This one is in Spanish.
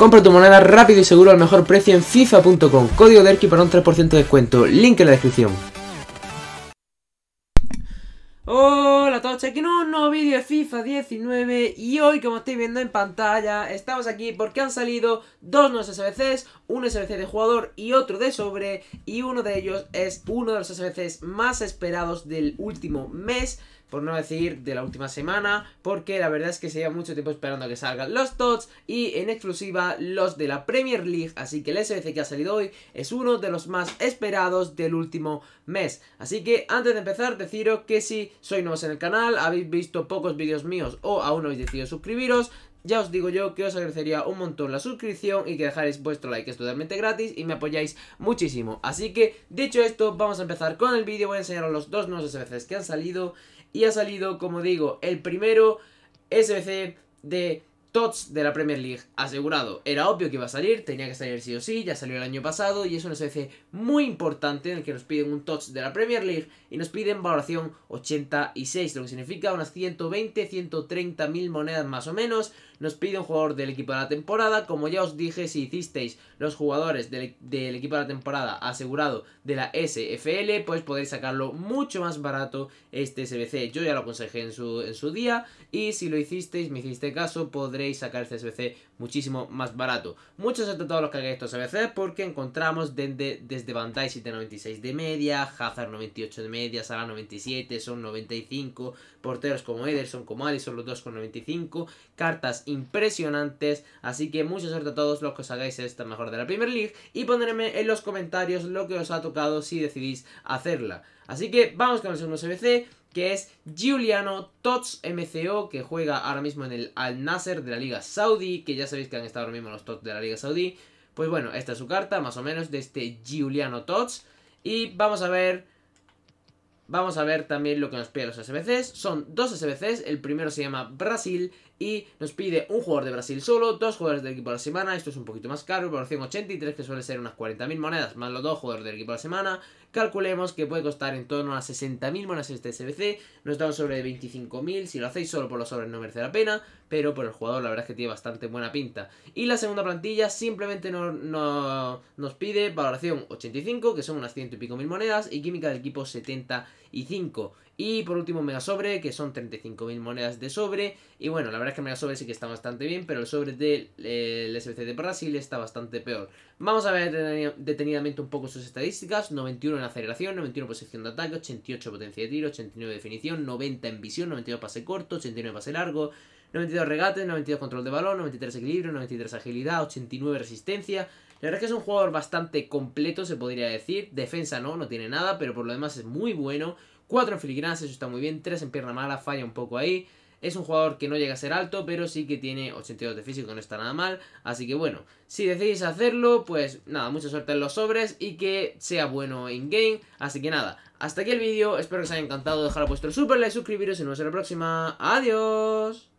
Compra tu moneda rápido y seguro al mejor precio en FIFA.com. Código DERKI para un 3% de descuento. Link en la descripción. Hola a todos, aquí un nuevo vídeo de FIFA 19 y hoy como estáis viendo en pantalla estamos aquí porque han salido dos nuevos SBCs, un SBC de jugador y otro de sobre y uno de ellos es uno de los SBCs más esperados del último mes por no decir de la última semana, porque la verdad es que se lleva mucho tiempo esperando a que salgan los TOTS y en exclusiva los de la Premier League, así que el SBC que ha salido hoy es uno de los más esperados del último mes. Así que antes de empezar deciros que si sois nuevos en el canal, habéis visto pocos vídeos míos o aún no habéis decidido suscribiros, ya os digo yo que os agradecería un montón la suscripción y que dejaréis vuestro like, es totalmente gratis y me apoyáis muchísimo. Así que, dicho esto, vamos a empezar con el vídeo, voy a enseñaros los dos nuevos SBCs que han salido y ha salido, como digo, el primero SBC de Tots de la Premier League asegurado. Era obvio que iba a salir, tenía que salir sí o sí, ya salió el año pasado y es un SBC muy importante en el que nos piden un Tots de la Premier League y nos piden valoración 86, lo que significa unas 120, 130 mil monedas más o menos. Nos pide un jugador del equipo de la temporada, como ya os dije, si hicisteis los jugadores del, equipo de la temporada asegurado de la SFL, pues podéis sacarlo mucho más barato este SBC. Yo ya lo aconsejé en su, en su día y si lo hicisteis, me hiciste caso, podréis sacar este SBC muchísimo más barato. Muchos a todos los que hagáis estos SBC porque encontramos desde, desde Bandai 796 de media, Hazard 98 de media, Sala 97, son 95, porteros como Ederson, como Son los dos con 95, cartas impresionantes, así que mucha suerte a todos los que os hagáis esta mejor de la Premier League y ponedme en los comentarios lo que os ha tocado si decidís hacerla. Así que vamos con el segundo SBC que es Giuliano Tots MCO, que juega ahora mismo en el Al Nasser de la Liga Saudí, que ya sabéis que han estado ahora mismo los Tots de la Liga Saudí. Pues bueno, esta es su carta, más o menos, de este Giuliano Tots. Y vamos a ver Vamos a ver también lo que nos piden los SBCs. Son dos SBCs, el primero se llama Brasil y nos pide un jugador de Brasil solo, dos jugadores del equipo de la semana, esto es un poquito más caro, valoración 83 que suele ser unas 40.000 monedas, más los dos jugadores del equipo de la semana. Calculemos que puede costar en torno a 60.000 monedas este SBC, nos da un sobre 25.000, si lo hacéis solo por los sobres no merece la pena, pero por el jugador la verdad es que tiene bastante buena pinta. Y la segunda plantilla simplemente no, nos pide valoración 85, que son unas ciento y pico mil monedas, y química del equipo 70 y 5. Y por último Mega Sobre, que son 35.000 monedas de sobre. Y bueno, la verdad es que Mega Sobre sí que está bastante bien, pero el sobre del eh, SBC de Brasil está bastante peor. Vamos a ver detenidamente un poco sus estadísticas. 91 en aceleración, 91 posición de ataque, 88 potencia de tiro, 89 definición, 90 en visión, 92 pase corto, 89 pase largo. 92 regate, 92 control de balón, 93 equilibrio, 93 agilidad, 89 resistencia, la verdad es que es un jugador bastante completo, se podría decir. Defensa no, no tiene nada, pero por lo demás es muy bueno. 4 en filigranas, eso está muy bien. 3 en pierna mala, falla un poco ahí. Es un jugador que no llega a ser alto, pero sí que tiene 82 de físico, no está nada mal. Así que bueno, si decidís hacerlo, pues nada, mucha suerte en los sobres y que sea bueno in-game. Así que nada, hasta aquí el vídeo. Espero que os haya encantado. Dejar vuestro super like, suscribiros y nos vemos en la próxima. ¡Adiós!